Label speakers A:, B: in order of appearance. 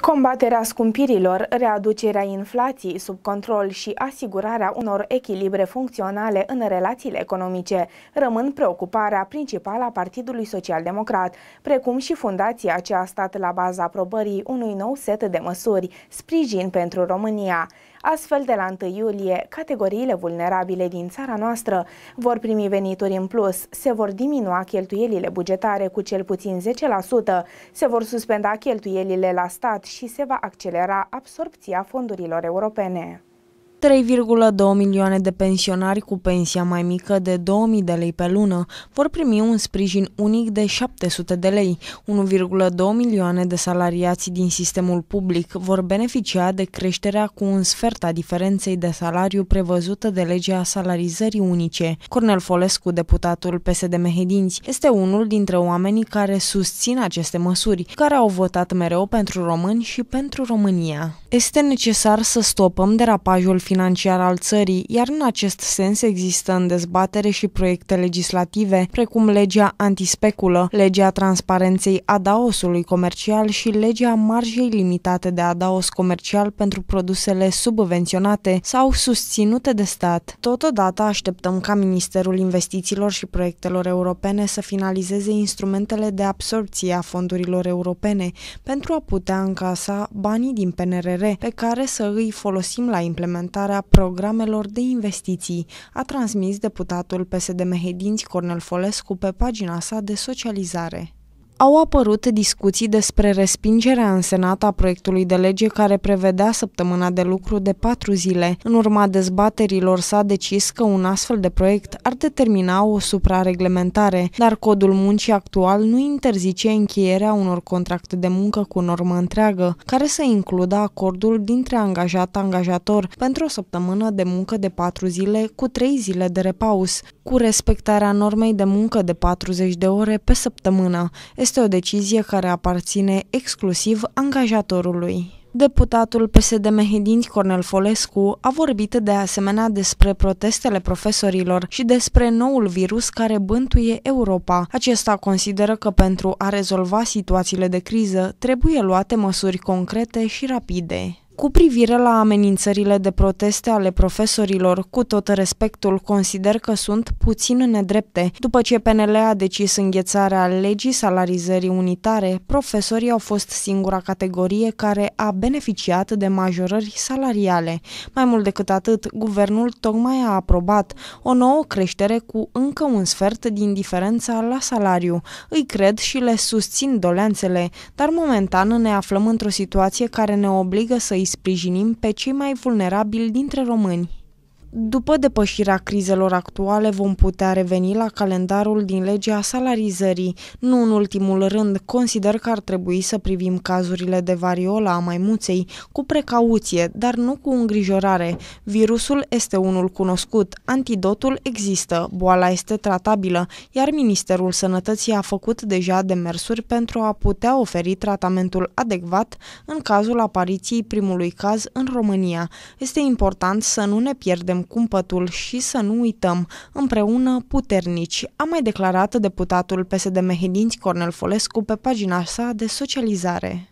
A: Combaterea scumpirilor, readucerea inflației sub control și asigurarea unor echilibre funcționale în relațiile economice rămân preocuparea principală a Partidului Social Democrat, precum și fundația ce a stat la baza aprobării unui nou set de măsuri, sprijin pentru România. Astfel, de la 1 iulie, categoriile vulnerabile din țara noastră vor primi venituri în plus, se vor diminua cheltuielile bugetare cu cel puțin 10%, se vor suspenda cheltuielile la stat și se va accelera absorpția fondurilor europene.
B: 3,2 milioane de pensionari cu pensia mai mică de 2000 de lei pe lună vor primi un sprijin unic de 700 de lei. 1,2 milioane de salariați din sistemul public vor beneficia de creșterea cu un sfert a diferenței de salariu prevăzută de legea salarizării unice. Cornel Folescu, deputatul PSD Mehedinți, este unul dintre oamenii care susțin aceste măsuri, care au votat mereu pentru români și pentru România. Este necesar să stopăm derapajul financiar al țării, iar în acest sens există în dezbatere și proiecte legislative, precum legea antispeculă, legea transparenței adaosului comercial și legea marjei limitate de adaos comercial pentru produsele subvenționate sau susținute de stat. Totodată așteptăm ca Ministerul Investițiilor și Proiectelor Europene să finalizeze instrumentele de absorpție a fondurilor europene pentru a putea încasa banii din PNRR, pe care să îi folosim la implementare implementarea programelor de investiții, a transmis deputatul PSD Mehedinți Cornel Folescu pe pagina sa de socializare au apărut discuții despre respingerea în Senat a proiectului de lege care prevedea săptămâna de lucru de patru zile. În urma dezbaterilor s-a decis că un astfel de proiect ar determina o suprareglementare, dar codul muncii actual nu interzice încheierea unor contracte de muncă cu normă întreagă, care să includă acordul dintre angajat-angajator pentru o săptămână de muncă de patru zile cu trei zile de repaus, cu respectarea normei de muncă de 40 de ore pe săptămână este o decizie care aparține exclusiv angajatorului. Deputatul PSD Mehedinți Cornel Folescu a vorbit de asemenea despre protestele profesorilor și despre noul virus care bântuie Europa. Acesta consideră că pentru a rezolva situațiile de criză trebuie luate măsuri concrete și rapide. Cu privire la amenințările de proteste ale profesorilor, cu tot respectul, consider că sunt puțin nedrepte. După ce PNL a decis înghețarea legii salarizării unitare, profesorii au fost singura categorie care a beneficiat de majorări salariale. Mai mult decât atât, guvernul tocmai a aprobat o nouă creștere cu încă un sfert din diferența la salariu. Îi cred și le susțin doleanțele, dar momentan ne aflăm într-o situație care ne obligă să îi sprijinim pe cei mai vulnerabili dintre români. După depășirea crizelor actuale, vom putea reveni la calendarul din legea salarizării. Nu în ultimul rând, consider că ar trebui să privim cazurile de variola a maimuței cu precauție, dar nu cu îngrijorare. Virusul este unul cunoscut, antidotul există, boala este tratabilă, iar Ministerul Sănătății a făcut deja demersuri pentru a putea oferi tratamentul adecvat în cazul apariției primului caz în România. Este important să nu ne pierdem în cumpătul și să nu uităm, împreună puternici, a mai declarat deputatul PSD Mehedinți Cornel Folescu pe pagina sa de socializare.